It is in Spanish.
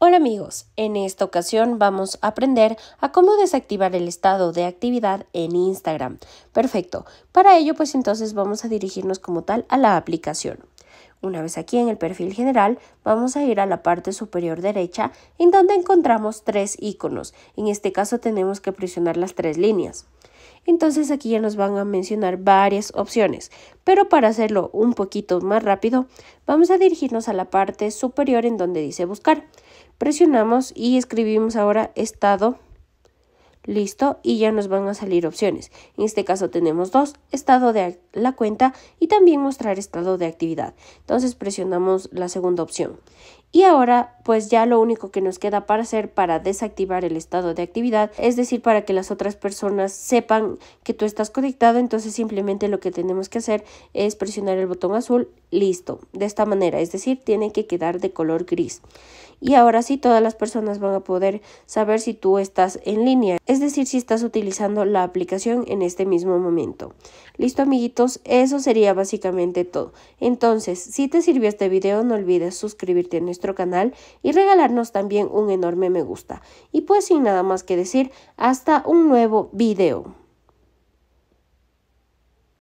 Hola amigos, en esta ocasión vamos a aprender a cómo desactivar el estado de actividad en Instagram. Perfecto, para ello pues entonces vamos a dirigirnos como tal a la aplicación. Una vez aquí en el perfil general, vamos a ir a la parte superior derecha en donde encontramos tres iconos. En este caso tenemos que presionar las tres líneas. Entonces aquí ya nos van a mencionar varias opciones, pero para hacerlo un poquito más rápido, vamos a dirigirnos a la parte superior en donde dice buscar. Presionamos y escribimos ahora estado. Listo, y ya nos van a salir opciones. En este caso tenemos dos, estado de la cuenta y también mostrar estado de actividad. Entonces presionamos la segunda opción y ahora, pues ya lo único que nos queda para hacer para desactivar el estado de actividad, es decir, para que las otras personas sepan que tú estás conectado, entonces simplemente lo que tenemos que hacer es presionar el botón azul, listo, de esta manera, es decir, tiene que quedar de color gris. Y ahora sí, todas las personas van a poder saber si tú estás en línea, es decir, si estás utilizando la aplicación en este mismo momento. Listo, amiguitos, eso sería básicamente todo. Entonces, si te sirvió este video, no olvides suscribirte a nuestro canal y regalarnos también un enorme me gusta. Y pues sin nada más que decir, hasta un nuevo vídeo